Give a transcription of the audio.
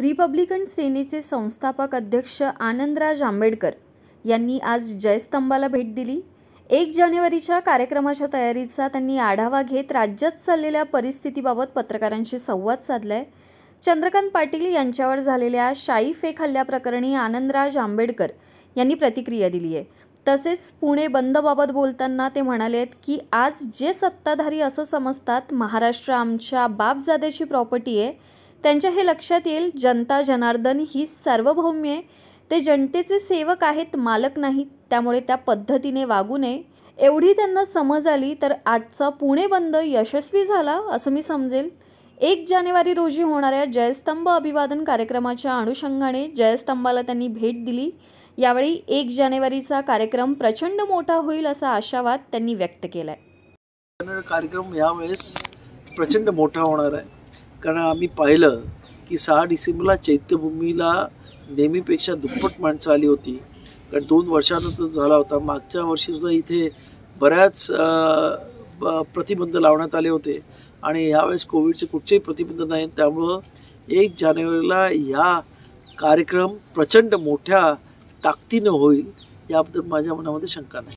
Republican सेनेचे संस्थापक अध्यक्ष आनंदराज आंबेडकर यांनी आज जयस्तंभाला भेट दिली एक जानेवारीच्या कार्यक्रमाच्या तयारीचा त्यांनी आढावा घेत राज्यात चाललेल्या परिस्थितीबाबत पत्रकारांशी संवाद साधलाय चंद्रकांत पाटील यांच्यावर झालेल्या शाई फेक हल्ल्याप्रकरणी आनंदराज आंबेडकर यांनी प्रतिक्रिया दिली आहे तसेच पुणे बंदबाबत बोलताना ते म्हणाले की आज जे सत्ताधारी असं समजतात महाराष्ट्र आमच्या बापजादेची प्रॉपर्टी आहे त्यांच्या हे लक्षात येईल जनता जनार्दन ही सार्वभौम्य ते जनतेचे सेवक आहेत मालक नाहीत त्यामुळे त्या पद्धतीने वागू नये एवढी त्यांना समज आली तर आजचा पुणे बंद यशस्वी झाला असं मी समजेल एक जानेवारी रोजी होणाऱ्या जयस्तंभ अभिवादन कार्यक्रमाच्या अनुषंगाने जयस्तंभाला त्यांनी भेट दिली यावेळी एक जानेवारीचा कार्यक्रम प्रचंड मोठा होईल असा आशावाद त्यांनी व्यक्त केलाय कार्यक्रम यावेळेस प्रचंड मोठा होणार आहे कारण आम्ही पाहिलं की सहा डिसेंबरला चैत्यभूमीला नेहमीपेक्षा दुप्पट माणसं आली होती कारण दोन वर्षानंतर झाला होता मागच्या वर्षीसुद्धा इथे बऱ्याच प्रतिबंध लावण्यात आले होते आणि यावेळेस कोविडचे कुठचेही प्रतिबंध नाही त्यामुळं एक जानेवारीला ह्या कार्यक्रम प्रचंड मोठ्या ताकदीनं होईल याबद्दल माझ्या मनामध्ये शंका नाही